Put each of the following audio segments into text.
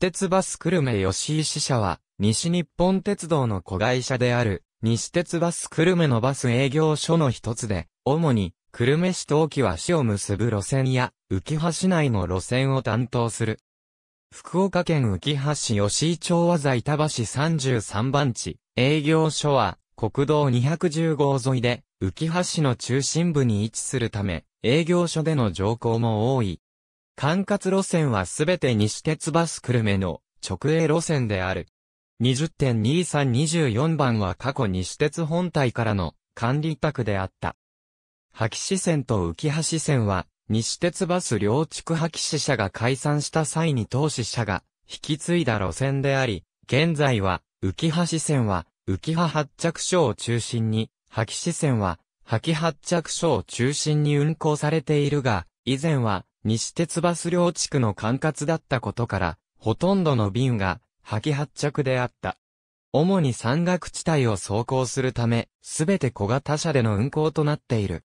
鉄バス久留米吉井支社は、西日本鉄道の子会社である、西鉄バス久留米のバス営業所の一つで、主に、久留米市と沖は市を結ぶ路線や、浮橋内の路線を担当する。福岡県浮橋吉井町和座板橋33番地、営業所は、国道210号沿いで、浮橋の中心部に位置するため、営業所での乗降も多い。管轄路線はすべて西鉄バス久留米の直営路線である。20.2324番は過去西鉄本体からの管理宅であった。破棄支線と浮橋線は、西鉄バス両地区破棄支社が解散した際に投資者が引き継いだ路線であり、現在は、浮橋線は、浮橋発着所を中心に、破棄支線は、破棄発着所を中心に運行されているが、以前は、西鉄バス両地区の管轄だったことから、ほとんどの便が、破棄発着であった。主に山岳地帯を走行するため、すべて小型車での運行となっている。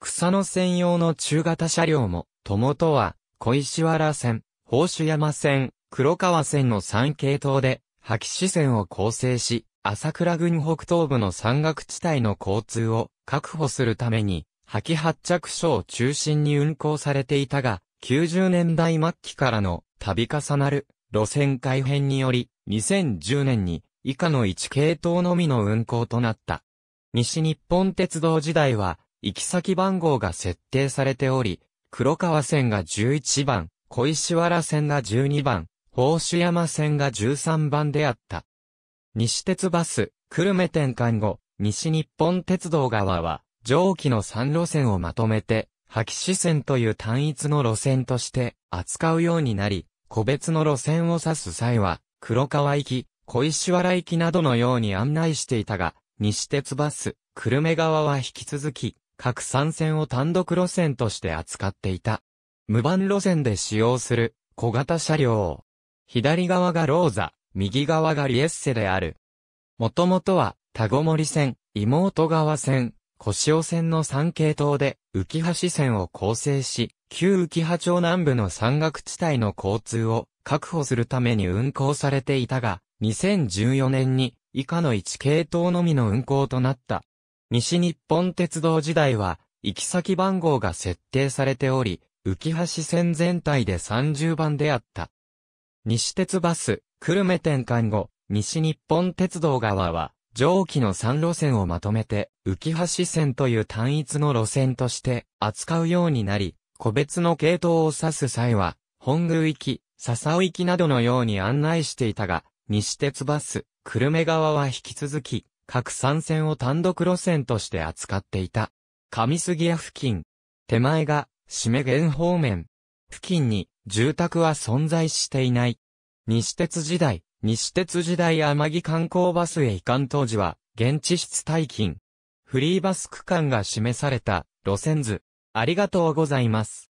草野専用の中型車両も、友とは、小石原線、宝珠山線、黒川線の3系統で、破棄支線を構成し、朝倉郡北東部の山岳地帯の交通を確保するために、破棄発着所を中心に運行されていたが、90年代末期からの度重なる路線改変により、2010年に以下の1系統のみの運行となった。西日本鉄道時代は、行き先番号が設定されており、黒川線が11番、小石原線が12番、宝珠山線が13番であった。西鉄バス、久留米転換後、西日本鉄道側は、上記の3路線をまとめて、破棄支線という単一の路線として扱うようになり、個別の路線を指す際は、黒川行き、小石原行きなどのように案内していたが、西鉄バス、久留米側は引き続き、各3線を単独路線として扱っていた。無番路線で使用する小型車両を、左側がローザ、右側がリエッセである。もともとは、田子森線、妹川線、星尾線の三系統で、浮橋線を構成し、旧浮橋町南部の山岳地帯の交通を確保するために運行されていたが、2014年に以下の1系統のみの運行となった。西日本鉄道時代は、行き先番号が設定されており、浮橋線全体で30番であった。西鉄バス、久留米転換後、西日本鉄道側は、上記の3路線をまとめて、浮橋線という単一の路線として扱うようになり、個別の系統を指す際は、本宮行き、笹尾行きなどのように案内していたが、西鉄バス、久留米側は引き続き、各3線を単独路線として扱っていた。上杉屋付近、手前が、締め原方面、付近に住宅は存在していない。西鉄時代、西鉄時代天城観光バスへ移管当時は、現地室退勤。フリーバス区間が示された路線図。ありがとうございます。